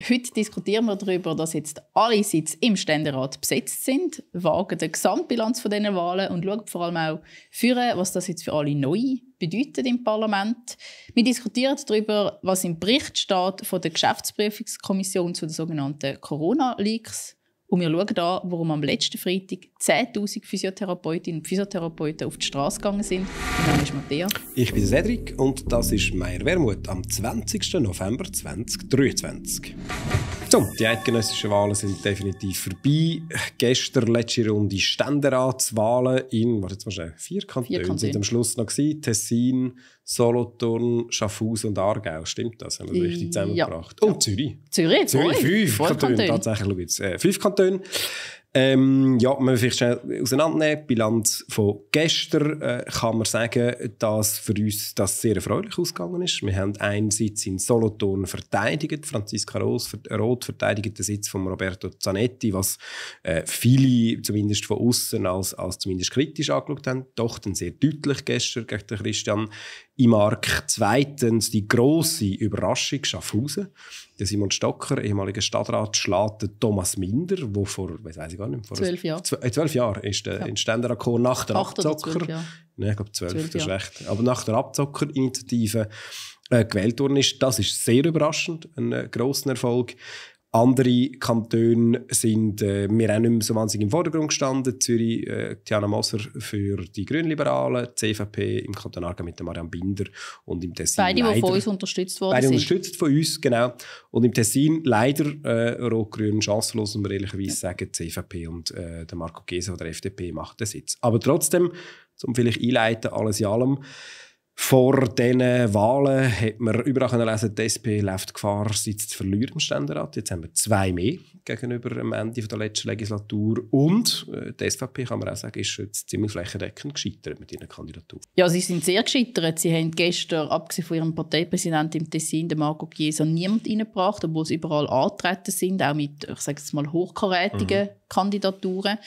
Heute diskutieren wir darüber, dass jetzt alle Sitze im Ständerat besetzt sind, wagen die Gesamtbilanz von diesen Wahlen und schauen vor allem auch führen, was das jetzt für alle neu bedeutet im Parlament. Wir diskutieren darüber, was im Bericht steht von der Geschäftsprüfungskommission zu den sogenannten Corona-Leaks und wir schauen an, warum am letzten Freitag 10.000 Physiotherapeutinnen und Physiotherapeuten auf die Straße gegangen sind. Mein Name ist Matthias. Ich bin Cedric und das ist Meier Wermut am 20. November 2023. So, die eidgenössischen Wahlen sind definitiv vorbei. Gestern letzte Runde Ständeratswahlen in, warte jetzt mal vier Kantonen, vier Kantonen. sind am Schluss noch gewesen. Tessin, Solothurn, Schaffhausen und Aargau. Stimmt das? Haben wir das richtig zusammengebracht? Ja. Oh, Zürich. Zürich, Zürich. Fünf Kantone, tatsächlich. Jetzt, äh, fünf Kantone. Ähm, ja, man vielleicht schnell auseinandernehmen. Bilanz von gestern äh, kann man sagen, dass für uns das sehr erfreulich ausgegangen ist. Wir haben einen Sitz in Solothurn verteidigt. Franziska Roth verteidigt den Sitz von Roberto Zanetti, was äh, viele zumindest von außen als, als zumindest kritisch angeschaut haben. Doch dann sehr deutlich gestern gegen den Christian IMARC. Zweitens die große Überraschung Schaffhausen. Der Simon Stocker, ehemaliger Stadtrat, schlägt Thomas Minder, der vor, weiß ich gar nicht, vor zwölf Jahren, äh, zwölf Jahren ist der ja. in Ständerat nach der Acht Abzocker. Nein, ich glaube zwölf, zwölf das ist recht. Aber nach der Abzocker-Initiative äh, gewählt worden ist. Das ist sehr überraschend, ein äh, großer Erfolg. Andere Kantone sind äh, mir auch nicht mehr so wahnsinnig im Vordergrund gestanden. Zürich, äh, Tiana Moser für die Grünliberalen, CVP im Kanton Aargau mit Marian Binder und im Tessin. Beide, leider, die von uns unterstützt worden beide sind. unterstützt von uns, genau. Und im Tessin leider äh, rot-grün chancenlos, muss man ehrlicherweise ja. sagen. CVP und äh, der Marco Gese von der FDP macht den Sitz. Aber trotzdem, zum vielleicht einleiten, alles in allem, vor diesen Wahlen hat man überall lesen, die SP läuft Gefahr, Sitz zu verlieren im Ständerat. Jetzt haben wir zwei mehr gegenüber am Ende der letzten Legislatur. Und äh, die SVP, kann man auch sagen, ist jetzt ziemlich flächendeckend gescheitert mit ihrer Kandidatur. Ja, sie sind sehr gescheitert. Sie haben gestern, abgesehen von ihrem Parteipräsidenten im Tessin, den Marco Chiesa, niemanden reingebracht, obwohl sie überall antreten sind, auch mit, ich sage jetzt mal, hochkarätigen mhm. Kandidaturen.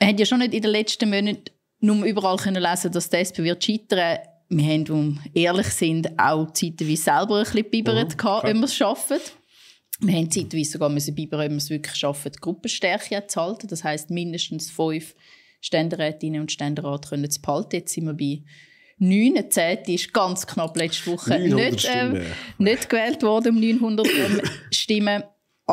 Er hat ja schon nicht in den letzten Monaten nur überall können lesen, dass die SP wird scheitern wird wir haben, um ehrlich sind, auch zeitweise selber ein bisschen biberet, mhm, wenn wir es schaffen. Wir haben zeitweise sogar müssen biberen, wenn wir es wirklich schaffen, die Gruppenstärke zu halten. Das heisst, mindestens fünf Ständerätinnen und Ständerat können es behalten. Jetzt sind wir bei 19 ist ganz knapp letzte Woche nicht, äh, nicht, gewählt worden um 900 Stimmen.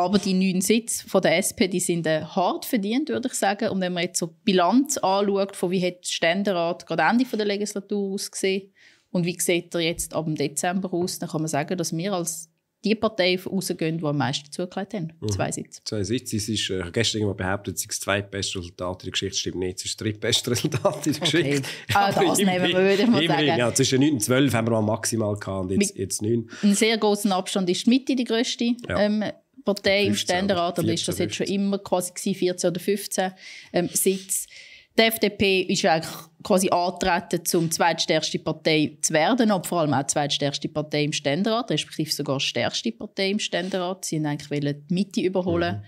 Aber die neun Sitze der SP, die sind äh, hart verdient, würde ich sagen. Und wenn man jetzt so die Bilanz anschaut, von wie hat der Ständerat gerade Ende der Legislatur ausgesehen und wie sieht er jetzt ab dem Dezember aus, dann kann man sagen, dass wir als die Partei rausgehen, die am meisten zugelegt haben. Mhm. Zwei Sitze. Zwei Sitze. Es ist äh, gestern immer behauptet, es sei das zweitbeste Resultat in der Geschichte. Stimmt nicht, es ist das drittbeste Resultat in der okay. Geschichte. Ah, das nehmen wir, würde ich mal sagen. Ring, ja, zwischen 9 und 12 haben wir mal maximal gehabt und jetzt, jetzt 9. Ein sehr großen Abstand ist die Mitte die grösste. Ja. Ähm, Partei im Ständerat, aber ist das jetzt schon immer quasi 14 oder 15 ähm, Sitz. Die FDP ist eigentlich quasi antreten, um zweitstärkste Partei zu werden, aber vor allem auch zweitstärkste Partei im Ständerat, respektive sogar stärkste Partei im Ständerat. Sie wollten eigentlich die Mitte überholen. Mhm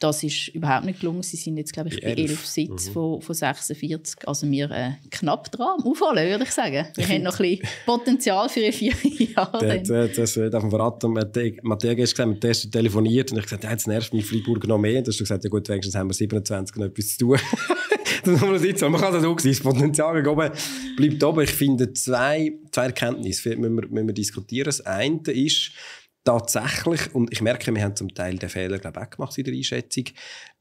das ist überhaupt nicht gelungen. Sie sind jetzt, glaube ich, bei elf Sitz mhm. von, von 46. Also wir äh, knapp dran am Aufholen, würde ich sagen. Wir haben noch ein bisschen Potenzial für vier Jahre. Das, äh, das, das darf man verraten. Matthias ist gesagt, mit der telefoniert und ich gesagt, ja, jetzt nervt mich Freiburg noch mehr. Dann hast du gesagt, ja gut, wenigstens haben wir 27 noch etwas zu tun. Dann haben wir sitzen. Man kann das auch sein. Das Potenzial oben bleibt oben. Ich finde, zwei, zwei Erkenntnisse müssen wir, müssen wir diskutieren. Das eine ist, tatsächlich, und ich merke, wir haben zum Teil den Fehler glaube ich, auch gemacht in der Einschätzung,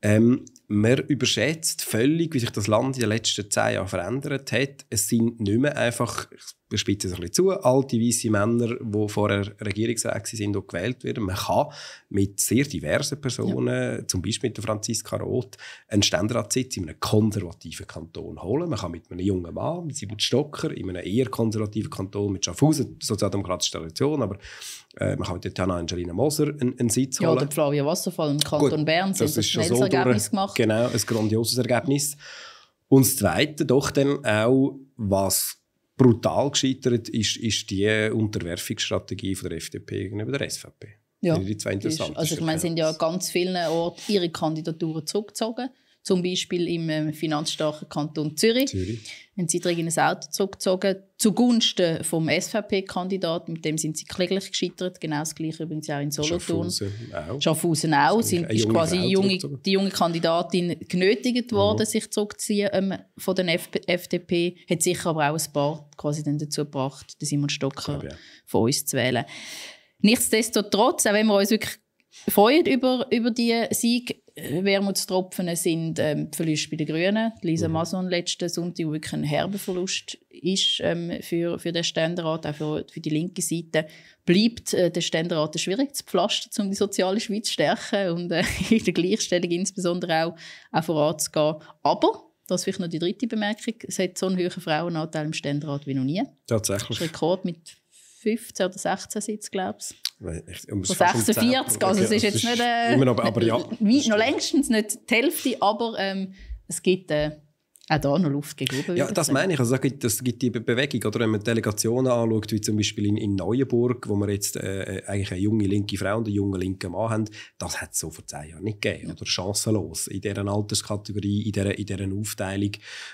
ähm, man überschätzt völlig, wie sich das Land in den letzten zehn Jahren verändert hat. Es sind nicht mehr einfach, ich spitze es ein bisschen zu, alte weiße Männer, die vorher Regierungsrat sind und gewählt werden. Man kann mit sehr diversen Personen, ja. zum Beispiel mit der Franziska Roth, einen Ständeratssitz in einem konservativen Kanton holen. Man kann mit einem jungen Mann, mit Simon Stocker, in einem eher konservativen Kanton mit Schaffhausen, sozialdemokratische Tradition, aber äh, man kann dort auch Angelina Moser einen, einen Sitz ja, holen. Ja, oder Flavia Wasserfall im Kanton Gut, Bern. Sie das ist schon so Ergebnis gemacht. Genau, ein grandioses Ergebnis. Und das Zweite doch dann auch, was brutal gescheitert ist, ist die Unterwerfungsstrategie von der FDP gegenüber der SVP. Ja, die zwei interessantesten. Also ich meine, sind ja ganz vielen Orten ihre Kandidaturen zurückgezogen zum Beispiel im ähm, finanzstarken Kanton Zürich. Zürich. Haben sie ein Auto zurückgezogen, zugunsten vom SVP-Kandidaten. Mit dem sind sie kläglich gescheitert. Genau das gleiche übrigens auch in Solothurn. Schaffhausen auch. Schaffhausen auch. Sind, ist quasi junge, die junge Kandidatin genötigt worden, mhm. sich zurückzuziehen ähm, von der FDP. Hat sicher aber auch ein paar quasi dann dazu gebracht, den Simon Stocker glaube, ja. von uns zu wählen. Nichtsdestotrotz, auch wenn wir uns wirklich freuen über, über die Sieg, Wermutstropfen sind ähm, die Verluste bei den Grünen. Lisa mhm. Mason letzten Sonntag wirklich ein herber Verlust ist ähm, für, für den Ständerat, auch für, für die linke Seite. Bleibt äh, der Ständerat schwierig zu pflastern, um die soziale Schweiz zu stärken und äh, in der Gleichstellung insbesondere auch, auch voranzugehen. Aber das ist vielleicht noch die dritte Bemerkung. Es hat so einen höheren Frauenanteil im Ständerat wie noch nie. Tatsächlich. Das ist Rekord mit 15 oder 16 Sitzen, glaube ich. Um so 46, also es ist jetzt nicht. Äh, noch, aber ja. noch längstens nicht die Hälfte, aber ähm, es gibt. Äh, auch da noch Luft gegenüber. Ja, das meine ich. Also, das, gibt, das gibt die Bewegung. Oder wenn man Delegationen anschaut, wie zum Beispiel in, in Neuenburg, wo wir jetzt äh, äh, eigentlich eine junge linke Frau und einen jungen linken Mann haben, das hat es so vor zehn Jahren nicht gegeben. Ja. Oder chancenlos. In dieser Alterskategorie, in dieser, in dieser Aufteilung.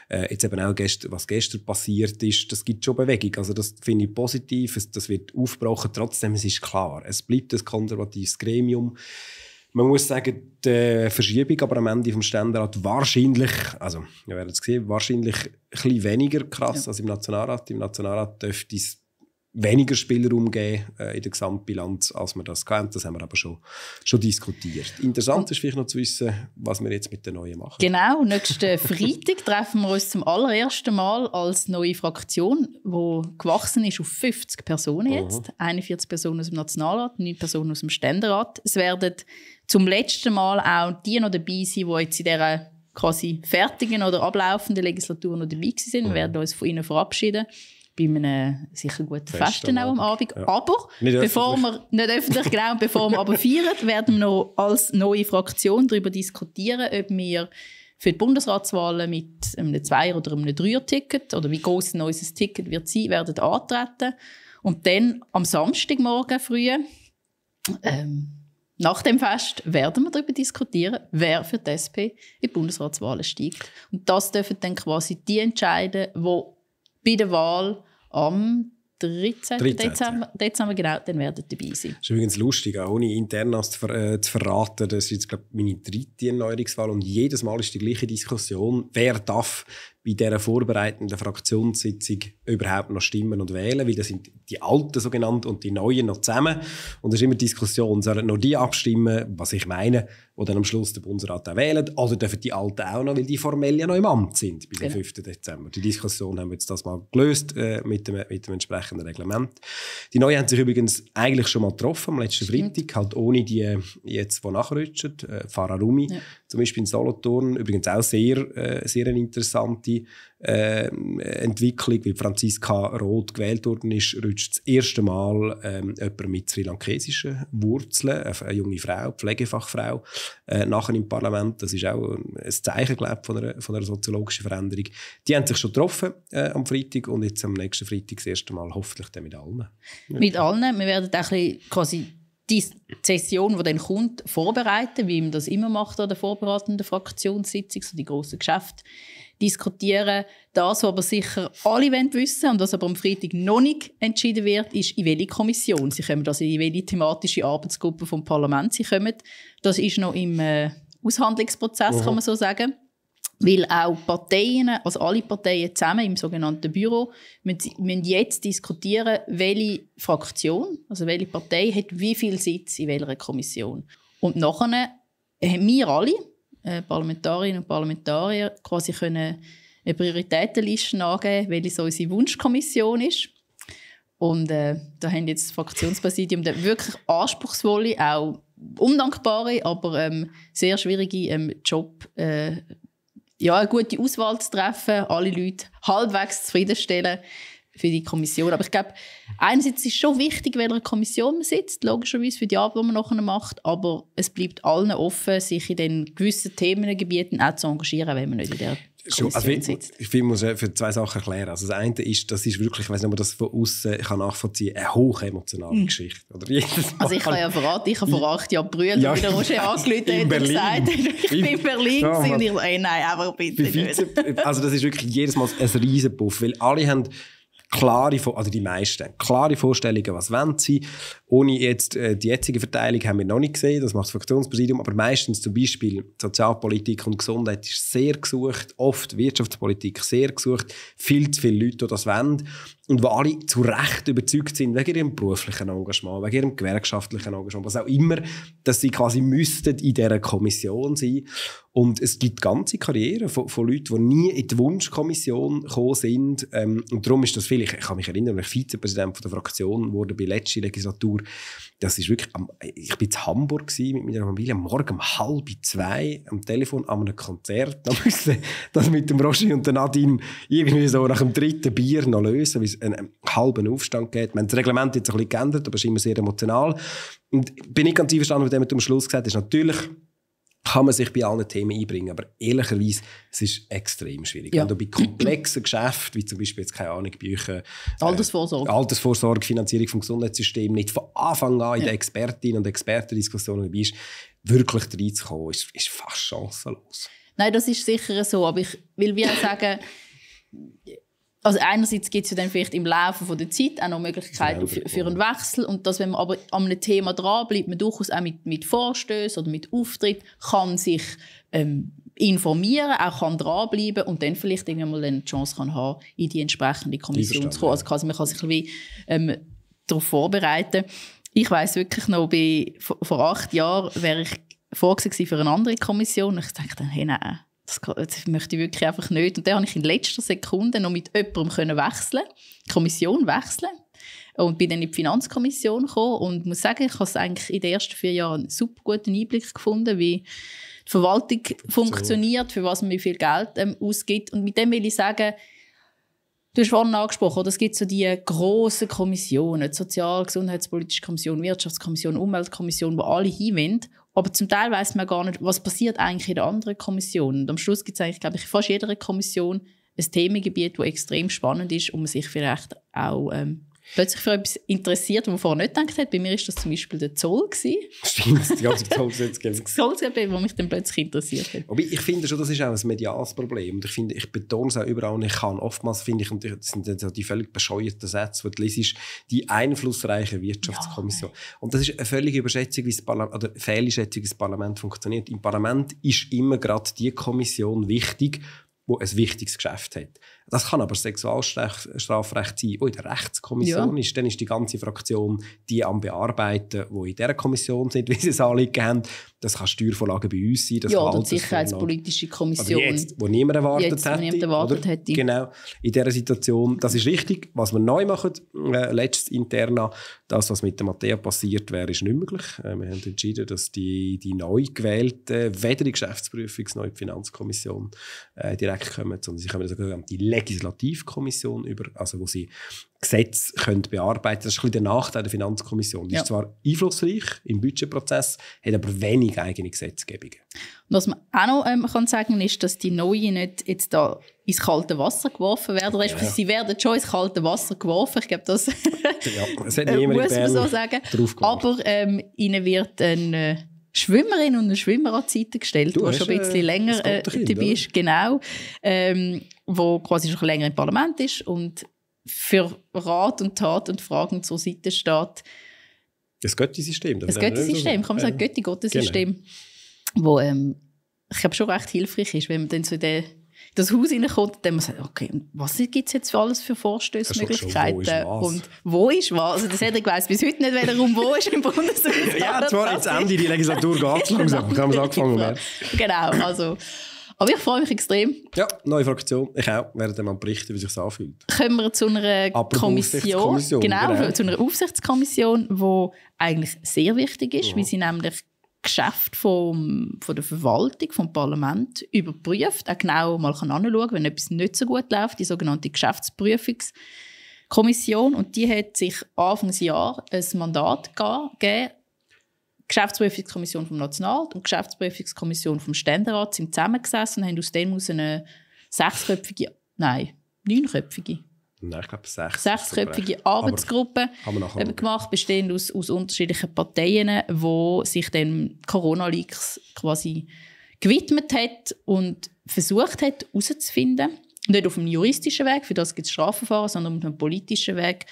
Äh, jetzt eben auch, gest was gestern passiert ist, das gibt schon Bewegung. Also das finde ich positiv. Es, das wird aufgebrochen. Trotzdem, es ist klar, es bleibt ein konservatives Gremium. Man muss sagen, die Verschiebung aber am Ende vom Ständerat wahrscheinlich, also wir werden es sehen, wahrscheinlich ein bisschen weniger krass ja. als im Nationalrat. Im Nationalrat dürfte es weniger Spielraum geben äh, in der Gesamtbilanz, als man das kennt. Das haben wir aber schon, schon diskutiert. Interessant ist vielleicht noch zu wissen, was wir jetzt mit der Neuen machen. Genau, nächsten Freitag treffen wir uns zum allerersten Mal als neue Fraktion, die gewachsen ist auf 50 Personen jetzt. Uh -huh. 41 Personen aus dem Nationalrat, 9 Personen aus dem Ständerat. Es werden zum letzten Mal auch die noch dabei sind, die jetzt in dieser quasi fertigen oder ablaufenden Legislatur noch dabei waren. Wir werden uns von ihnen verabschieden bei einem äh, sicher guten Fest, auch am Abend. Ja. Aber nicht bevor öffentlich. wir nicht öffentlich genau, bevor wir aber feiern, werden wir noch als neue Fraktion darüber diskutieren, ob wir für die Bundesratswahlen mit einem Zweier- oder einem Dreier-Ticket oder wie groß ein neues Ticket wird sein, werden antreten. Und dann am Samstagmorgen früh ähm, nach dem Fest werden wir darüber diskutieren, wer für die SP in die Bundesratswahlen steigt. Und das dürfen dann quasi die entscheiden, die bei der Wahl am 13. 13. Dezember, Dezember, genau, dann werden dabei sein. Das ist übrigens lustig, auch ohne Internas zu, ver äh, zu, verraten, das ist jetzt glaube ich meine dritte Erneuerungswahl und jedes Mal ist die gleiche Diskussion, wer darf in dieser vorbereitenden Fraktionssitzung überhaupt noch stimmen und wählen, weil da sind die Alten sogenannten und die Neuen noch zusammen. Und es ist immer die Diskussion, sollen noch die abstimmen, was ich meine, die dann am Schluss der Bundesrat auch wählen, oder dürfen die Alten auch noch, weil die formell ja noch im Amt sind bis ja. zum 5. Dezember. Die Diskussion haben wir jetzt das mal gelöst äh, mit, dem, mit dem entsprechenden Reglement. Die Neuen haben sich übrigens eigentlich schon mal getroffen, am letzten Stimmt. Freitag, halt ohne die jetzt, die nachrutschen, äh, Farah Rumi, ja zum Beispiel in Solothurn, übrigens auch sehr, äh, sehr eine interessante äh, Entwicklung, weil Franziska Roth gewählt worden ist, rutscht das erste Mal ähm, jemand mit sri-lankesischen Wurzeln, eine junge Frau, Pflegefachfrau, äh, nachher im Parlament. Das ist auch ein Zeichen, glaube von einer, von einer soziologischen Veränderung. Die haben sich schon getroffen äh, am Freitag und jetzt am nächsten Freitag das erste Mal hoffentlich dann mit allen. Mit allen. Wir werden auch ein bisschen quasi die Session, die dann kommt, vorbereiten, wie man das immer macht an der vorbereitenden Fraktionssitzung, so die grossen Geschäfte diskutieren. Das, was aber sicher alle wissen wollen und was aber am Freitag noch nicht entschieden wird, ist, in welche Kommission sie kommen, also in welche thematische Arbeitsgruppe vom Parlament sie kommen. Das ist noch im äh, Aushandlungsprozess, Aha. kann man so sagen. Weil auch Parteien, also alle Parteien zusammen im sogenannten Büro, müssen jetzt diskutieren, welche Fraktion, also welche Partei hat wie viel Sitz in welcher Kommission. Und nachher haben wir alle, äh, Parlamentarierinnen und Parlamentarier, quasi können eine Prioritätenliste angeben, welche so unsere Wunschkommission ist. Und äh, da haben jetzt das Fraktionspräsidium wirklich anspruchsvolle, auch undankbare, aber ähm, sehr schwierige ähm, Job äh, ja, eine gute Auswahl zu treffen, alle Leute halbwegs zufriedenstellen für die Kommission. Aber ich glaube, einerseits ist es schon wichtig, in welcher Kommission man sitzt, logischerweise für die Arbeit, die man nachher macht, aber es bleibt allen offen, sich in den gewissen Themengebieten auch zu engagieren, wenn man nicht in der Schon, also ich, ich, ich muss für zwei Sachen erklären. Also das eine ist, das ist wirklich, ich weiß nicht, ob man das von außen kann nachvollziehen, eine hochemotionale mhm. Geschichte. Oder also ich kann ja verraten, ich habe vor acht Jahren Brüder ja, wieder genau. Roger angelüht und gesagt, ich bin in Berlin ja, und ich so, ey, nein, aber bitte nicht. Also das ist wirklich jedes Mal ein riesen Puff, weil alle haben klare, also die meisten, klare Vorstellungen, was wollen sie. Ohne jetzt äh, die jetzige Verteilung haben wir noch nicht gesehen, das macht das Fraktionspräsidium, aber meistens zum Beispiel Sozialpolitik und Gesundheit ist sehr gesucht, oft Wirtschaftspolitik sehr gesucht, viel zu viele Leute, die das wollen und wo alle zu Recht überzeugt sind, wegen ihrem beruflichen Engagement, wegen ihrem gewerkschaftlichen Engagement, was auch immer, dass sie quasi müssten in dieser Kommission sein. Und es gibt ganze Karrieren von, von Leuten, die nie in die Wunschkommission gekommen sind. Ähm, und darum ist das vielleicht, ich kann mich erinnern, als ich Vizepräsident von der Fraktion wurde bei letzter Legislatur, das ist wirklich, am, ich bin in Hamburg mit meiner Familie, morgen um halb zwei am Telefon an einem Konzert. Da müsste das mit dem Roger und der Nadine irgendwie so nach dem dritten Bier noch lösen, es einen halben Aufstand gegeben. Wir haben das Reglement jetzt ein bisschen geändert, aber es ist immer sehr emotional. Und bin nicht ganz einverstanden mit dem, was du am Schluss gesagt hast. Natürlich kann man sich bei allen Themen einbringen, aber ehrlicherweise, es ist extrem schwierig. Ja. Wenn du bei komplexen Geschäften, wie zum Beispiel jetzt, keine Ahnung, Bücher, äh, Altersvorsorge. Äh, Altersvorsorge, Finanzierung vom Gesundheitssystem, nicht von Anfang an in ja. der Expertinnen und Expertendiskussionen dabei bist, wirklich reinzukommen, ist, ist fast chancenlos. Nein, das ist sicher so, aber ich will wieder sagen, also einerseits gibt es ja dann vielleicht im Laufe von der Zeit auch noch Möglichkeiten für, für, einen Wechsel und dass wenn man aber an einem Thema dran bleibt, man durchaus auch mit, mit Vorstößen oder mit Auftritt kann sich ähm, informieren, auch kann dranbleiben und dann vielleicht irgendwann mal eine Chance kann haben, in die entsprechende Kommission zu kommen. Also quasi, man kann sich wie ähm, darauf vorbereiten. Ich weiß wirklich noch, bei, vor, vor acht Jahren wäre ich vorgesehen für eine andere Kommission und ich dachte dann, hey, nein, das, das möchte ich wirklich einfach nicht. Und dann habe ich in letzter Sekunde noch mit jemandem können wechseln, die Kommission wechseln und bin dann in die Finanzkommission gekommen und muss sagen, ich habe es eigentlich in den ersten vier Jahren einen super guten Einblick gefunden, wie die Verwaltung funktioniert, für was man wie viel Geld ähm, ausgibt. Und mit dem will ich sagen, Du hast vorhin angesprochen, oder? es gibt so die grossen Kommissionen, die Sozial-, Gesundheitspolitische Kommission, Wirtschaftskommission, Umweltkommission, wo alle hinwollen. Aber zum Teil weiß man gar nicht, was passiert eigentlich in der anderen Kommissionen. Und am Schluss gibt es eigentlich, glaube ich, in fast jeder Kommission ein Themengebiet, das extrem spannend ist und man sich vielleicht auch ähm, plötzlich für etwas interessiert, wo man vorher nicht gedacht hat. Bei mir war das zum Beispiel der Zoll. Stimmt, die ganze Zollgesetzgebung. das Zollgesetzgebung, mich dann plötzlich interessiert hat. Aber ich finde schon, das ist auch ein mediales Problem. Und ich, finde, ich betone es auch überall und ich kann. Oftmals finde ich, und das sind dann so die völlig bescheuerten Sätze, die du liest, die einflussreiche Wirtschaftskommission. Ja. Und das ist eine völlige Überschätzung, wie das Parlament, oder Fehlschätzung, wie das Parlament funktioniert. Im Parlament ist immer gerade die Kommission wichtig, wo ein wichtiges Geschäft hat. Das kann aber Sexualstrafrecht sein, wo in der Rechtskommission ja. ist. Dann ist die ganze Fraktion die am Bearbeiten, wo die in dieser Kommission sind, wie sie es anliegen haben. Das kann Steuervorlage bei uns sein. Das ja, oder die Sicherheitspolitische Kommission. Aber jetzt, wo niemand erwartet, jetzt, hätte, niemand erwartet hätte. Genau, in dieser Situation. Das ist richtig. Was wir neu machen, äh, letztes interna, das, was mit dem Matteo passiert wäre, ist nicht möglich. Äh, wir haben entschieden, dass die, die neu gewählten weder die Geschäftsprüfungs- noch die Finanzkommission äh, direkt kommen, sondern sie kommen sogar die Legislativkommission über, also wo sie Gesetze können bearbeiten können. Das ist ein der Nachteil der Finanzkommission. Die ja. ist zwar einflussreich im Budgetprozess, hat aber wenig eigene Gesetzgebungen. Und was man auch noch ähm, kann sagen ist, dass die Neuen nicht jetzt da ins kalte Wasser geworfen werden. Ja. Sie werden schon ins kalte Wasser geworfen. Ich glaube, das, ja, das hat niemand muss man so sagen. Aber ähm, ihnen wird ein... Äh, Schwimmerin und ein Schwimmer an die Seite gestellt, du der schon ein bisschen äh, länger äh, dabei bist, genau, ähm, wo quasi schon länger im Parlament ist und für Rat und Tat und Fragen zur Seite steht. Das Götti-System. Das, das Götti-System, kann man sagen, Götti-Gottesystem, genau. wo ähm, ich glaube schon recht hilfreich ist, wenn man dann so in den das Haus reinkommt und dann muss man sagen, okay, was gibt es jetzt für alles für Vorstößmöglichkeiten? Also, und wo ist was? Also das hätte weiss bis heute nicht, wer rum wo ist im Bundeshaus. ja, zwar jetzt Ende die Legislatur geht genau, es langsam, wir haben es angefangen. Genau, also... Aber ich freue mich extrem. Ja, neue Fraktion. Ich auch. Werde dann mal berichten, wie sich das anfühlt. Kommen wir zu einer Apropos Kommission. Genau, genau, zu einer Aufsichtskommission, die eigentlich sehr wichtig ist, ja. Mhm. weil sie nämlich Geschäft vom, von der Verwaltung, vom Parlament überprüft, auch genau mal anschauen kann, wenn etwas nicht so gut läuft, die sogenannte Geschäftsprüfungskommission. Und die hat sich Anfang Anfangsjahr ein Mandat gegeben, Geschäftsprüfungskommission vom Nationalrat und Geschäftsprüfungskommission vom Ständerat sind zusammengesessen und haben aus dem aus eine sechsköpfige, nein, neunköpfige Nein, ich glaube sechs. Sechsköpfige Arbeitsgruppe haben wir gemacht, bestehend aus, aus unterschiedlichen Parteien, wo sich den Corona-Leaks quasi gewidmet hat und versucht hat, herauszufinden, nicht auf einem juristischen Weg, für das gibt es Strafverfahren, sondern auf einem politischen Weg,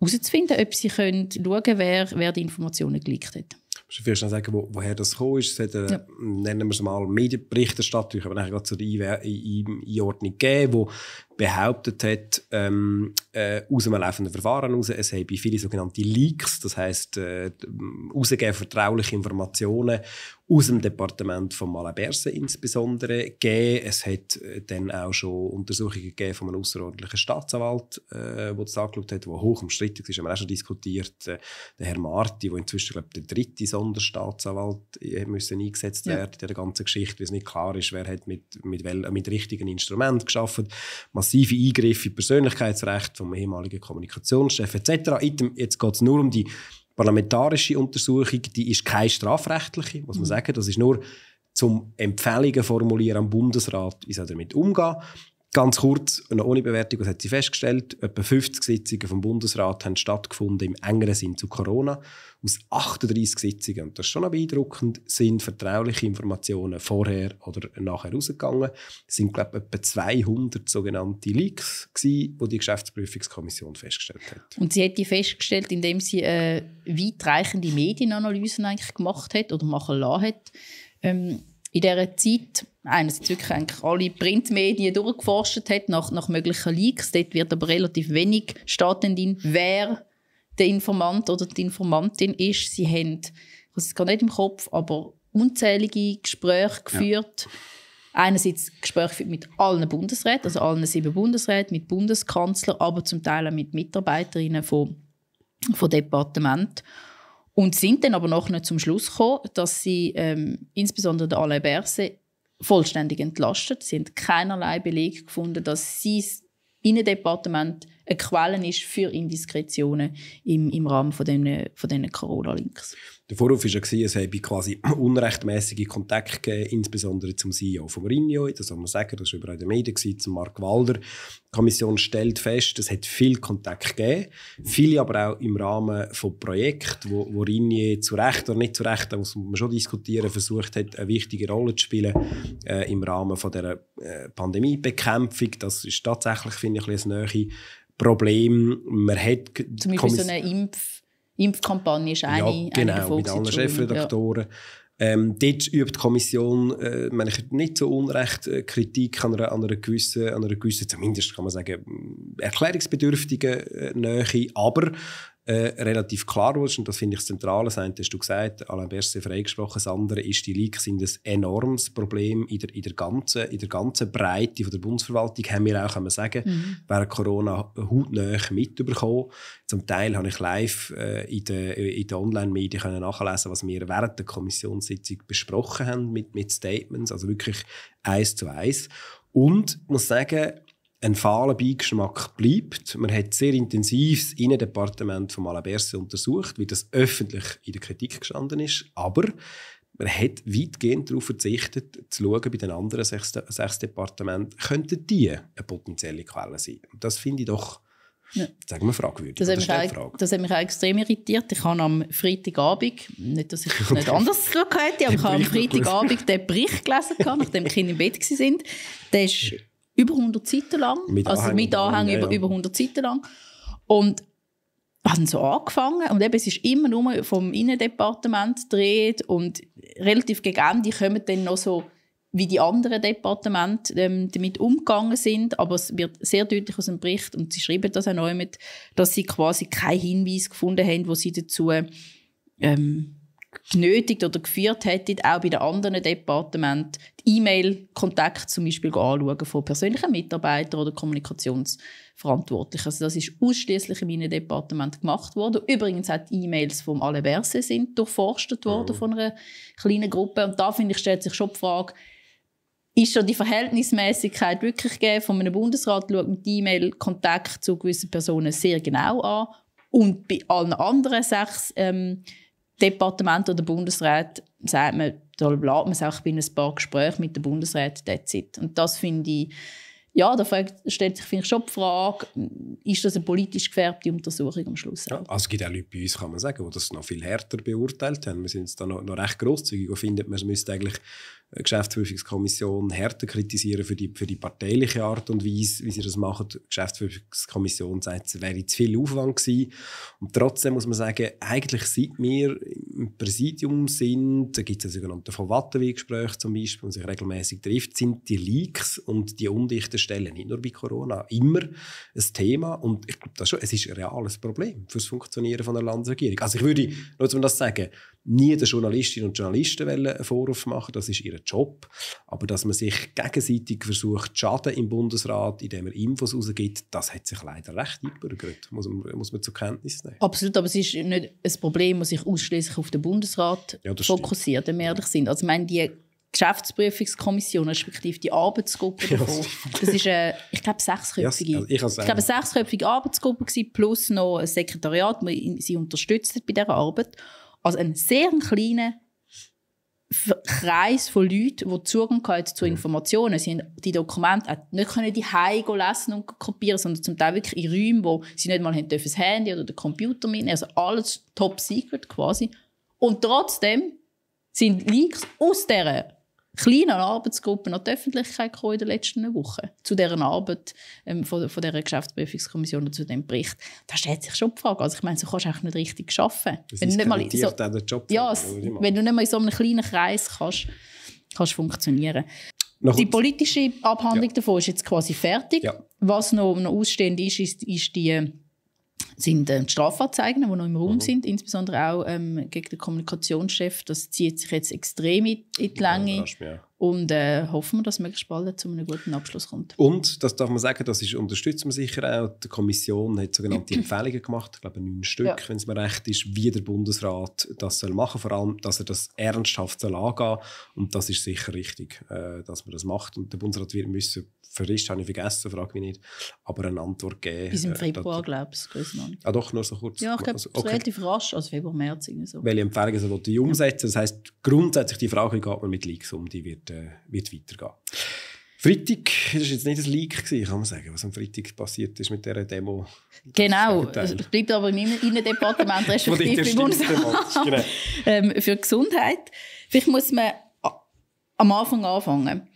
herauszufinden, ob sie können schauen können, wer, wer die Informationen geleakt hat. Ich du vielleicht sagen, wo, woher das gekommen ist? Es hat, äh, ja. nennen wir es mal, Medienberichterstattung, aber dann gerade zur Einordnung gegeben, wo behauptet hat, ähm, äh, aus einem laufenden Verfahren heraus, es habe viele sogenannte Leaks, das heisst, äh, vertrauliche Informationen aus dem Departement von Malabersen insbesondere gegeben. Es hat äh, dann auch schon Untersuchungen gegeben von einem außerordentlichen Staatsanwalt, äh, der das angeschaut hat, der hoch umstritten ist, haben wir auch schon diskutiert. Äh, der Herr Marti, der inzwischen glaub, der dritte Sonderstaatsanwalt äh, müssen eingesetzt werden ja. in der ganzen Geschichte, weil es nicht klar ist, wer hat mit, mit, wel, mit richtigen Instrumenten geschaffen. Man massive Eingriffe in Persönlichkeitsrecht vom ehemaligen Kommunikationschef etc. Jetzt geht es nur um die parlamentarische Untersuchung, die ist keine strafrechtliche, muss man mhm. sagen. Das ist nur zum Empfehlungen formulieren am Bundesrat, wie soll damit umgehen. Ganz kurz, noch ohne Bewertung, das hat sie festgestellt, etwa 50 Sitzungen vom Bundesrat haben stattgefunden im engeren Sinn zu Corona. Aus 38 Sitzungen, und das ist schon beeindruckend, sind vertrauliche Informationen vorher oder nachher rausgegangen. Es sind, glaube ich, etwa 200 sogenannte Leaks, gewesen, die die Geschäftsprüfungskommission festgestellt hat. Und sie hat die festgestellt, indem sie äh, weitreichende Medienanalysen eigentlich gemacht hat oder machen lassen hat. Ähm, in dieser Zeit einerseits wirklich eigentlich alle Printmedien durchgeforscht hat nach, nach möglichen Leaks. Dort wird aber relativ wenig staatendin, wer der Informant oder die Informantin ist. Sie haben, ich weiß es gar nicht im Kopf, aber unzählige Gespräche geführt. Ja. Einerseits Gespräche geführt mit allen Bundesräten, also allen sieben Bundesräten, mit Bundeskanzler, aber zum Teil auch mit Mitarbeiterinnen von, von Departement. Und sind dann aber noch nicht zum Schluss gekommen, dass sie ähm, insbesondere der Alain Berse vollständig entlastet. Sie haben keinerlei Beleg gefunden, dass sein Innendepartement eine Quelle ist für Indiskretionen im, im Rahmen von diesen, von diesen Corona-Links. Der Vorwurf war ja, es habe quasi unrechtmäßige Kontakte gegeben, insbesondere zum CEO von Mourinho, das soll man sagen, das war überall in den Medien, gewesen, zum Mark Walder. Die Kommission stellt fest, es hat viel Kontakt gegeben, viele aber auch im Rahmen von Projekten, wo, wo Rinje zu Recht oder nicht zu Recht, das muss man schon diskutieren, versucht hat, eine wichtige Rolle zu spielen äh, im Rahmen von dieser äh, Pandemiebekämpfung. Das ist tatsächlich, finde ich, ein bisschen Problem. Man hat Zum Beispiel so eine Impf Impfkampagne ist eine. Ja, genau, eine mit allen Chefredaktoren. Ja. Ähm, dort übt die Kommission, äh, meine ich, nicht so unrecht äh, Kritik an einer, an einer, gewissen, an einer gewissen, zumindest kann man sagen, erklärungsbedürftigen äh, Nähe. Aber äh, relativ klar wurde, und das finde ich das Zentrale, das eine hast du gesagt, Alain Berset freigesprochen, das andere ist, die Leaks sind ein enormes Problem in der, in der, ganzen, in der ganzen Breite von der Bundesverwaltung, haben wir auch, kann man sagen, mhm. während Corona hautnah mitbekommen. Zum Teil habe ich live äh, in den in de Online-Medien nachlesen was wir während der Kommissionssitzung besprochen haben mit, mit Statements, also wirklich eins zu eins. Und ich muss sagen, ein fahler Beigeschmack bleibt. Man hat sehr intensiv das Innendepartement von Malaberse untersucht, wie das öffentlich in der Kritik gestanden ist. Aber man hat weitgehend darauf verzichtet, zu schauen, bei den anderen sechs, sechs Departementen, könnten die eine potenzielle Quelle sein. Und das finde ich doch ja. Sagen wir fragwürdig. Das, das, hat auch, das hat, mich auch, extrem irritiert. Ich habe am Freitagabend, nicht, dass ich nicht anders hätte, aber ich habe am Freitagabend den Bericht gelesen, nachdem die Kinder im Bett waren. Der ist über 100 Seiten lang. Mit also Anhängen mit Anhängen über, ja. über 100 Seiten lang. Und haben so angefangen und eben, es ist immer nur vom Innendepartement gedreht. und relativ gegen Ende kommen dann noch so wie die anderen Departemente ähm, damit umgegangen sind, aber es wird sehr deutlich aus dem Bericht und sie schreiben das auch neu mit, dass sie quasi keinen Hinweis gefunden haben, wo sie dazu ähm, genötigt oder geführt hättet, auch bei den anderen Departementen, e mail kontakte zum Beispiel anschauen von persönlichen Mitarbeitern oder Kommunikationsverantwortlichen. Also das ist ausschließlich in meinem Departement gemacht worden. Übrigens hat E-Mails vom Aleverse sind durchforstet worden mhm. von einer kleinen Gruppe. Und da finde ich, stellt sich schon die Frage, ist schon die Verhältnismäßigkeit wirklich gegeben von einem Bundesrat, schaut man die e mail kontakte zu gewissen Personen sehr genau an. Und bei allen anderen sechs ähm, Departement oder Bundesrat sagt man, da lädt man es auch, ich ein paar Gespräche mit dem Bundesrat derzeit. Und das finde ich, ja, da stellt sich finde ich schon die Frage, ist das eine politisch gefärbte Untersuchung am Schluss? Ja, also es gibt auch Leute bei uns, kann man sagen, die das noch viel härter beurteilt haben. Wir sind da noch, noch recht grosszügig und finden, man müsste eigentlich Geschäftsprüfungskommission härter kritisieren für die, für die parteiliche Art und Weise, wie sie das machen. Die Geschäftsprüfungskommission sagt, es wäre zu viel Aufwand gewesen. Und trotzdem muss man sagen, eigentlich seit wir im Präsidium sind, da gibt es ein sogenanntes von gespräch zum Beispiel, wo man sich regelmäßig trifft, sind die Leaks und die undichten Stellen, nicht nur bei Corona, immer ein Thema. Und ich glaube, das ist schon, es ist ein reales Problem für das Funktionieren von der Landesregierung. Also ich würde, nur um das zu sagen, nie den Journalistinnen und Journalisten einen Vorwurf machen das ist ihr Job. Aber dass man sich gegenseitig versucht, Schaden im Bundesrat, indem man Infos rausgibt, das hat sich leider recht eingebürgert, muss, man, muss man zur Kenntnis nehmen. Absolut, aber es ist nicht ein Problem, das sich ausschließlich auf den Bundesrat ja, fokussiert, wenn wir ehrlich sind. Also ich meine, die Geschäftsprüfungskommission, respektive die Arbeitsgruppe ja, davon. Das ist eine, ich glaube, sechsköpfige. Ja, also ich, ich glaube, eine sechsköpfige Arbeitsgruppe war, plus noch ein Sekretariat. Sie unterstützt bei dieser Arbeit. Also ein sehr kleiner Kreis von Leuten, die Zugang zu Informationen Sie haben die Dokumente nicht können die Hause lesen und kopieren, sondern zum Teil wirklich in Räumen, wo sie nicht mal das Handy oder den Computer mitnehmen Also alles top secret quasi. Und trotzdem sind Leaks aus dieser kleinen Arbeitsgruppe an die Öffentlichkeit gekommen in den letzten Wochen zu deren Arbeit ähm, von, von dieser Geschäftsprüfungskommission und zu dem Bericht. Da stellt sich schon die Frage. Also ich meine, so kannst du eigentlich nicht richtig arbeiten. Das wenn ist du nicht mal so, der Job. Ja, wenn du nicht mal in so einem kleinen Kreis kannst, kannst funktionieren. Noch die politische Abhandlung ja. davon ist jetzt quasi fertig. Ja. Was noch, noch ausstehend ist, ist, ist die sind äh, die Strafanzeigen, die noch im Raum mhm. sind, insbesondere auch ähm, gegen den Kommunikationschef. Das zieht sich jetzt extrem in, in die Länge. Ja, und äh, hoffen wir, dass möglichst bald zu einem guten Abschluss kommt. Und, das darf man sagen, das ist, unterstützt man sicher auch. Die Kommission hat sogenannte Empfehlungen gemacht, ich glaube neun Stück, ja. wenn es mir recht ist, wie der Bundesrat das soll machen soll. Vor allem, dass er das ernsthaft soll angehen Und das ist sicher richtig, äh, dass man das macht. Und der Bundesrat wird müssen Frist habe ich vergessen, frage mich nicht. Aber eine Antwort geben. Bis im äh, Februar, glaube ich. Ah, doch, nur so kurz. Ja, ich glaube, also, okay. relativ rasch, also Februar, März. so. Welche Empfehlungen soll die umsetzen? Das heisst, grundsätzlich die Frage, wie geht man mit Leaks um, die wird, äh, wird weitergehen. Freitag, das war jetzt nicht ein Leak, kann man sagen, was am Freitag passiert ist mit dieser Demo. Genau, es bleibt aber im Innendepartement, respektive im Bundesamt genau. ähm, für Gesundheit. Vielleicht muss man am Anfang anfangen.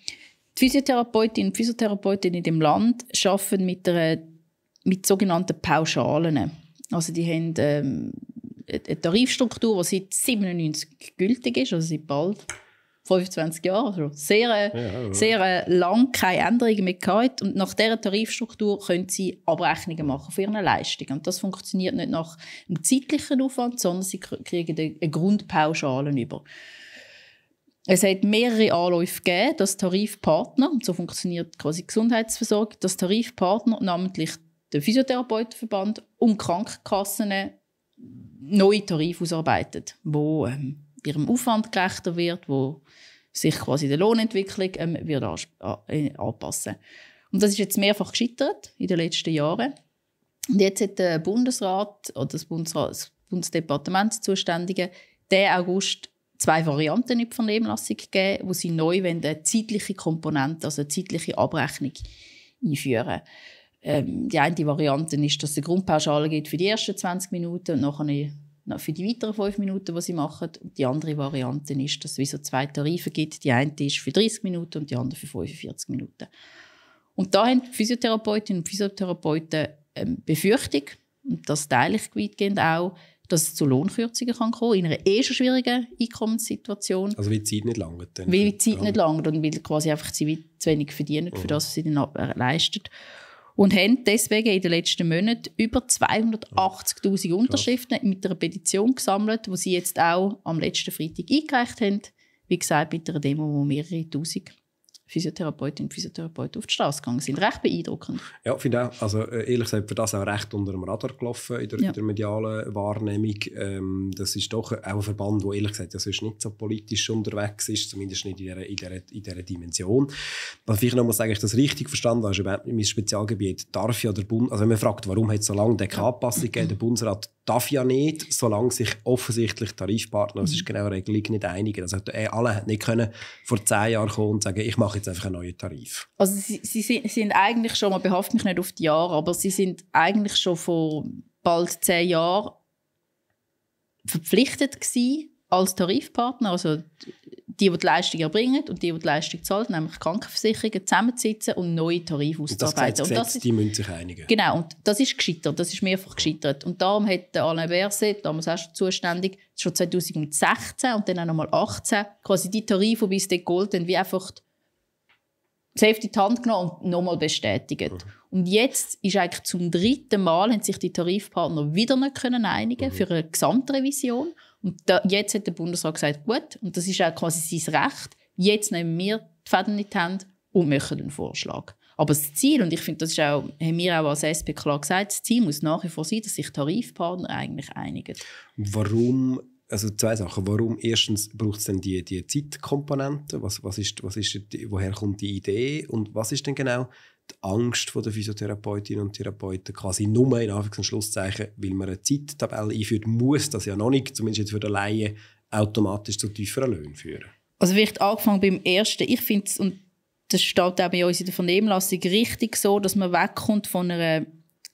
Die Physiotherapeutinnen und Physiotherapeuten in dem Land arbeiten mit, einer, mit sogenannten Pauschalen. Also die haben ähm, eine Tarifstruktur, die seit 1997 gültig ist, also seit bald 25 Jahren. Also sehr, ja, äh, sehr äh, lang keine Änderungen mehr gehabt. Und nach dieser Tarifstruktur können sie Abrechnungen machen für ihre Leistung. Und das funktioniert nicht nach einem zeitlichen Aufwand, sondern sie kriegen eine Grundpauschale über. Es hat mehrere Anläufe gegeben, dass Tarifpartner, so funktioniert quasi Gesundheitsversorgung, dass Tarifpartner, namentlich der Physiotherapeutenverband und Krankenkassen, äh, neue Tarife ausarbeiten, wo ähm, ihrem Aufwand gerechter wird, wo sich quasi der Lohnentwicklung ähm, wird äh, anpassen. Und das ist jetzt mehrfach gescheitert in den letzten Jahren. Und jetzt hat der Bundesrat oder das, Bundesrat, das Bundesdepartement Zuständige den August zwei Varianten in die Vernehmlassung gegeben, wo sie neu eine zeitliche Komponente, also eine zeitliche Abrechnung einführen ähm, Die eine Variante ist, dass es eine Grundpauschale gibt für die ersten 20 Minuten und nachher für die weiteren fünf Minuten, die sie machen. Und die andere Variante ist, dass es wie so zwei Tarife gibt. Die eine ist für 30 Minuten und die andere für 45 Minuten. Und da haben Physiotherapeutinnen und Physiotherapeuten ähm, Befürchtung, und das teile ich weitgehend auch, dass es zu Lohnkürzungen kann kommen in einer eh schon schwierigen Einkommenssituation. Also weil die Zeit nicht langt. Dann. Weil die Zeit nicht langt und weil quasi einfach sie zu wenig verdienen mhm. für das, was sie dann äh, leisten. Und haben deswegen in den letzten Monaten über 280'000 Unterschriften mit einer Petition gesammelt, die sie jetzt auch am letzten Freitag eingereicht haben. Wie gesagt, mit einer Demo, wo mehrere Tausend Physiotherapeutinnen und Physiotherapeuten auf die Straße gegangen sind. Recht beeindruckend. Ja, finde ich auch. Also äh, ehrlich gesagt, für das auch recht unter dem Radar gelaufen in der, ja. in der medialen Wahrnehmung. Ähm, das ist doch auch ein Verband, der ehrlich gesagt ja sonst nicht so politisch unterwegs ist, zumindest nicht in dieser, in dieser, in dieser Dimension. Was vielleicht nochmal sage, ich das richtig verstanden also, habe, ist mein Spezialgebiet, darf ja der Bund, also wenn man fragt, warum hat es so lange die Anpassung gegeben, der Bundesrat darf ja nicht, solange sich offensichtlich Tarifpartner, das ist mhm. genau eine Regelung, nicht einigen. Also alle hätten nicht können vor zehn Jahren kommen und sagen, ich mache jetzt einfach einen neuen Tarif. Also sie, sie sind, eigentlich schon, man behaftet mich nicht auf die Jahre, aber sie sind eigentlich schon vor bald zehn Jahren verpflichtet gewesen, als Tarifpartner, also die, die die Leistung erbringen und die, die die Leistung zahlt, nämlich Krankenversicherungen, zusammenzusitzen und neue Tarife auszuarbeiten. Und das, Gesetz, und das ist, die müssen sich einigen. Genau, und das ist gescheitert, das ist mehrfach gescheitert. Und darum hat Alain Berset, damals auch schon zuständig, schon 2016 und dann auch nochmal 2018, quasi die Tarife, die es dort golden, wie einfach Safety die Hand genommen und nochmal bestätigt. Mhm. Und jetzt ist eigentlich zum dritten Mal haben sich die Tarifpartner wieder nicht können einigen mhm. für eine Gesamtrevision. Und da, jetzt hat der Bundesrat gesagt, gut, und das ist auch quasi sein Recht, jetzt nehmen wir die Fäden in die Hand und machen einen Vorschlag. Aber das Ziel, und ich finde, das ist auch, haben wir auch als SP klar gesagt, das Ziel muss nach wie vor sein, dass sich Tarifpartner eigentlich einigen. Warum, also zwei Sachen. Warum erstens braucht es denn die, die Zeitkomponente? Was, was ist, was ist, woher kommt die Idee? Und was ist denn genau die Angst der Physiotherapeutinnen und Therapeuten quasi nur in Anführungs- und Schlusszeichen, weil man eine Zeittabelle einführt, muss das ja noch nicht, zumindest jetzt für den Laien, automatisch zu tieferen Löhnen führen. Also vielleicht angefangen beim Ersten. Ich finde es, und das steht auch bei uns in der Vernehmlassung richtig so, dass man wegkommt von einer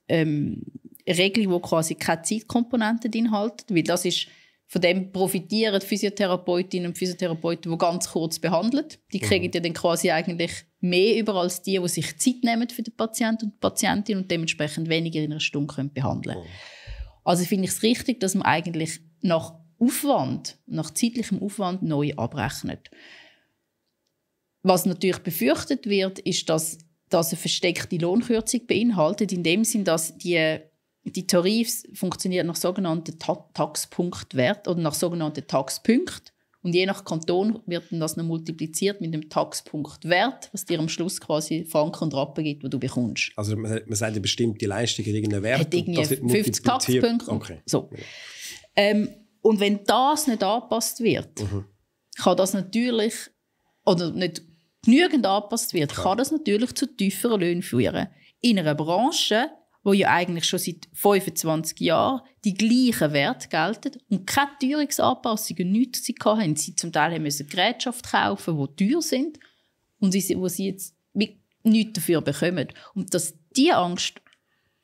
ähm, Regel, die quasi keine Zeitkomponente drin weil das ist von dem profitieren Physiotherapeutinnen und Physiotherapeuten, die ganz kurz behandeln. Die kriegen mhm. ja dann quasi eigentlich mehr über als die, die sich Zeit nehmen für den Patienten und die Patientin und dementsprechend weniger in einer Stunde können behandeln können. Mhm. Also finde ich es richtig, dass man eigentlich nach Aufwand, nach zeitlichem Aufwand neu abrechnet. Was natürlich befürchtet wird, ist, dass das eine versteckte Lohnkürzung beinhaltet, in dem Sinn, dass die die Tarif funktioniert nach sogenannten Ta Taxpunktwert oder nach sogenannten Taxpunkt. Und je nach Kanton wird dann das noch multipliziert mit dem Taxpunktwert, was dir am Schluss quasi Franken und Rappen gibt, die du bekommst. Also man, sagt sagt bestimmt, die Leistung hat irgendeinen Wert. Hat irgendwie das 50 Taxpunkte. Okay. So. Ähm, und wenn das nicht angepasst wird, mhm. kann das natürlich, oder nicht genügend angepasst wird, Klar. kann das natürlich zu tieferen Löhnen führen. In einer Branche, wo ja eigentlich schon seit 25 Jahren die gleichen Werte gelten und keine Teuerungsanpassungen, nichts sie hatten. Sie zum Teil müssen Gerätschaften kaufen, die teuer sind und wo sie jetzt nichts dafür bekommen. Und dass die Angst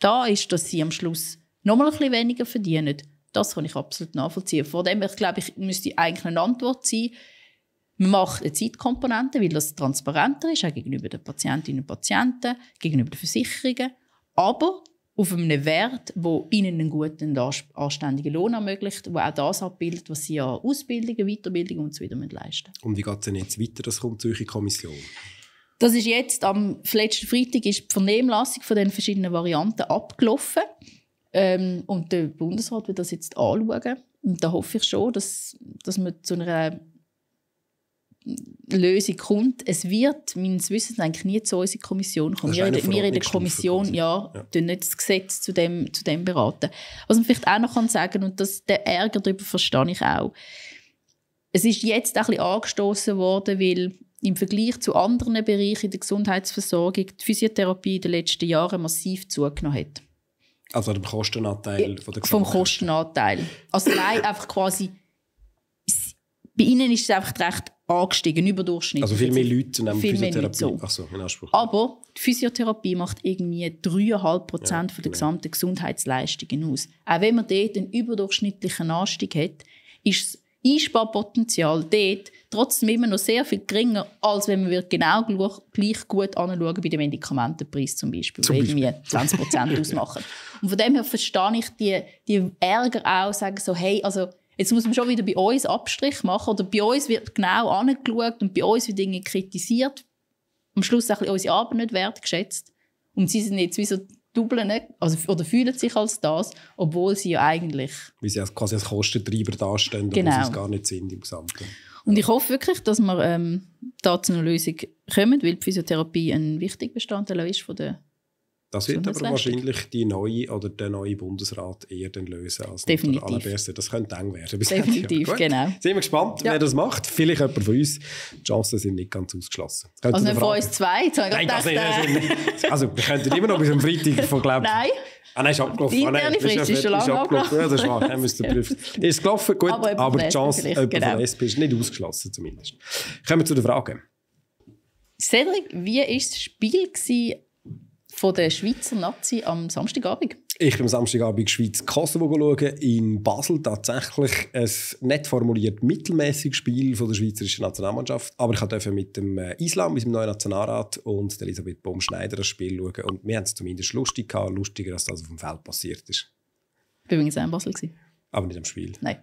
da ist, dass sie am Schluss nochmal ein bisschen weniger verdienen, das kann ich absolut nachvollziehen. Vor dem, ich glaube, ich müsste eigentlich eine Antwort sein, man macht eine Zeitkomponente, weil das transparenter ist, auch gegenüber den Patientinnen und Patienten, gegenüber den Versicherungen aber auf einem Wert, wo ihnen einen guten, anständigen Lohn ermöglicht, wo auch das abbildet, was sie an Ausbildungen, Weiterbildung und so weiter leisten müssen. Und wie geht es denn jetzt weiter? Das kommt durch die Kommission. Das ist jetzt, am letzten Freitag ist die Vernehmlassung von den verschiedenen Varianten abgelaufen. Ähm, und der Bundesrat wird das jetzt anschauen. Und da hoffe ich schon, dass, dass wir zu einer Lösung kommt. Es wird meines Wissens eigentlich nie zu unserer Kommission kommen. Wir, wir in der Kommission ja, ja. nicht das Gesetz zu dem, zu dem beraten. Was man vielleicht auch noch kann sagen und das, den Ärger darüber verstehe ich auch. Es ist jetzt ein bisschen angestoßen worden, weil im Vergleich zu anderen Bereichen in der Gesundheitsversorgung die Physiotherapie in den letzten Jahren massiv zugenommen hat. Also dem Kostenanteil von der Vom Kostenanteil. Also nein, einfach quasi bei ihnen ist es einfach recht angestiegen, überdurchschnittlich. Also viel mehr Leute nehmen viel Physiotherapie so. Ach so, in Anspruch. Aber die Physiotherapie macht irgendwie 3,5 ja, genau. der gesamten Gesundheitsleistungen aus. Auch wenn man dort einen überdurchschnittlichen Anstieg hat, ist das Einsparpotenzial dort trotzdem immer noch sehr viel geringer, als wenn man genau gleich gut anschauen bei dem Medikamentenpreis zum Beispiel, zum Beispiel. irgendwie 20 ausmachen. Und von dem her verstehe ich die, die Ärger auch, sagen so, hey, also Jetzt muss man schon wieder bei uns Abstrich machen oder bei uns wird genau angeschaut und bei uns wird Dinge kritisiert. Am Schluss auch unsere Arbeit nicht wertgeschätzt. Und sie sind jetzt wie so doublen ne? also, oder fühlen sich als das, obwohl sie ja eigentlich... Weil sie quasi als Kostentreiber dastehen, genau. sie es gar nicht sind im Gesamten. Und ich hoffe wirklich, dass wir ähm, da zu einer Lösung kommen, weil die Physiotherapie ein wichtiger Bestandteil ist von der das wird aber wahrscheinlich die neue oder der neue Bundesrat eher dann lösen als Definitiv. der allerbeste. Das könnte eng werden. Definitiv, genau. Sind wir gespannt, ja. wer das macht. Vielleicht jemand von uns. Die Chancen sind nicht ganz ausgeschlossen. Könnt also nicht von uns zwei. Nein, das nicht, das äh, also wir könnten immer noch bis am Freitag von glauben. Nein. Ah nein, ist abgelaufen. Die ah, nein, Frist ist, ist schon lange abgelaufen. Ja, das ist wahr. Er müsste prüfen. Ist gelaufen, gut, aber, die Chance, jemand genau. von SP ist nicht ausgeschlossen zumindest. Kommen wir zu den Fragen. Cedric, wie war das Spiel von der Schweizer Nazi am Samstagabend? Ich bin am Samstagabend Schweiz-Kosovo schauen. In Basel tatsächlich ein nett formuliert mittelmäßiges Spiel von der schweizerischen Nationalmannschaft. Aber ich durfte mit dem äh, Islam, mit dem neuen Nationalrat und Elisabeth Baum-Schneider das Spiel schauen. Und wir haben es zumindest lustig gehabt. Lustiger, als das auf dem Feld passiert ist. Ich war übrigens auch in Basel. Gewesen. Aber nicht am Spiel. Nein.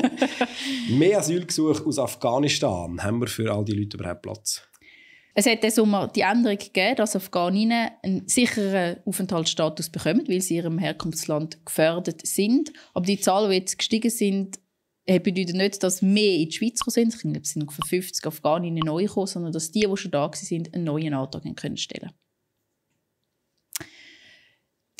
Mehr Asylgesuche aus Afghanistan. Haben wir für all die Leute überhaupt Platz? Es hat diesen Sommer die Änderung gegeben, dass Afghaninnen einen sicheren Aufenthaltsstatus bekommen, weil sie ihrem Herkunftsland gefördert sind. Aber die Zahlen, die jetzt gestiegen sind, äh, bedeutet nicht, dass mehr in die Schweiz sind. es sind ungefähr 50 Afghaninnen neu gekommen, sondern dass die, die schon da waren, einen neuen Antrag können stellen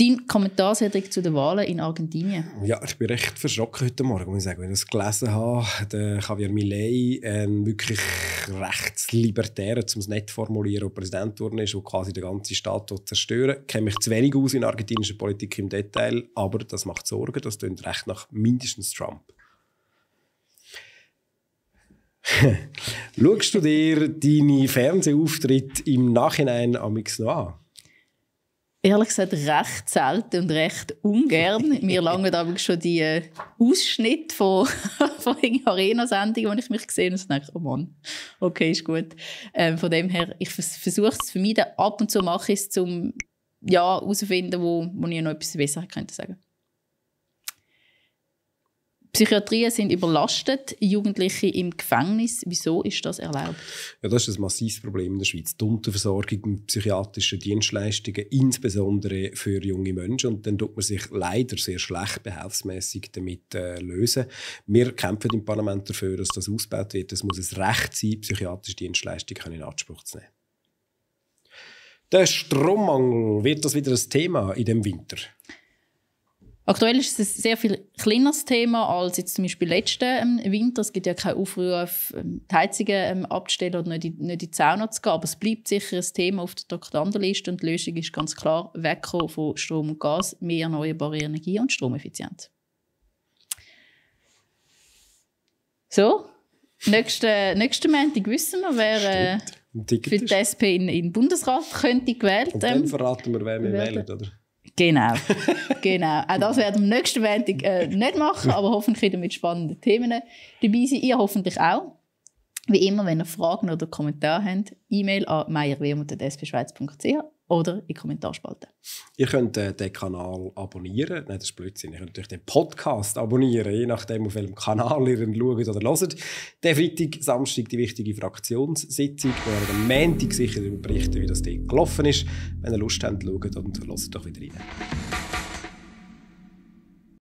Dein Kommentar, Cedric, zu den Wahlen in Argentinien? Ja, ich bin recht verschrocken heute Morgen, muss ich sagen. Wenn ich das gelesen habe, der Javier Milei, äh, wirklich rechtslibertären, um es nicht zu formulieren, Präsident geworden ist und quasi den ganzen Staat zerstören Ich kenne mich zu wenig aus in argentinischer Politik im Detail, aber das macht Sorgen, das klingt recht nach mindestens Trump. Schaust du dir deine Fernsehauftritte im Nachhinein am X noch an? ehrlich gesagt recht selten und recht ungern. Mir langen aber schon die äh, Ausschnitte von, von Arena-Sendungen, die ich mich gesehen und denke, oh Mann, okay, ist gut. Ähm, von dem her, ich versuche es zu vermeiden. ab und zu mache ich es, um ja, herauszufinden, wo, wo ich noch etwas besser könnte sagen Psychiatrien sind überlastet, Jugendliche im Gefängnis. Wieso ist das erlaubt? Ja, das ist ein massives Problem in der Schweiz. Die Unterversorgung mit psychiatrischen Dienstleistungen, insbesondere für junge Menschen. Und dann tut man sich leider sehr schlecht behelfsmässig damit äh, lösen. Wir kämpfen im Parlament dafür, dass das ausgebaut wird. Es muss ein Recht sein, psychiatrische Dienstleistungen in Anspruch zu nehmen. Der Strommangel, wird das wieder ein Thema in dem Winter? Aktuell ist es ein sehr viel kleineres Thema als jetzt zum Beispiel letzten ähm, Winter. Es gibt ja keinen Aufruf, ähm, die Heizungen ähm, abzustellen oder nicht in, die Sauna zu gehen. Aber es bleibt sicher ein Thema auf der Doktorandenliste und die Lösung ist ganz klar wegkommen von Strom und Gas, mehr erneuerbare Energie und Stromeffizienz. So, nächsten, nächsten Montag wissen wir, wer äh, für die SP in, in den Bundesrat könnte gewählt werden. Und dann verraten wir, wer wir wählen, oder? Genau, genau. Auch das werden wir nächsten Montag äh, nicht machen, aber hoffentlich wieder mit spannenden Themen dabei sein. Ihr hoffentlich auch. Wie immer, wenn ihr Fragen oder Kommentare habt, E-Mail an meierwehmut.sbschweiz.ch oder in die Kommentarspalte. Ihr könnt äh, den Kanal abonnieren. Nein, das ist Blödsinn. Ihr könnt natürlich den Podcast abonnieren, je nachdem, auf welchem Kanal ihr ihn schaut oder hört. Der Freitag, Samstag die wichtige Fraktionssitzung. Wir werden am Montag sicher darüber berichten, wie das dort gelaufen ist. Wenn ihr Lust habt, schaut und hört doch wieder rein.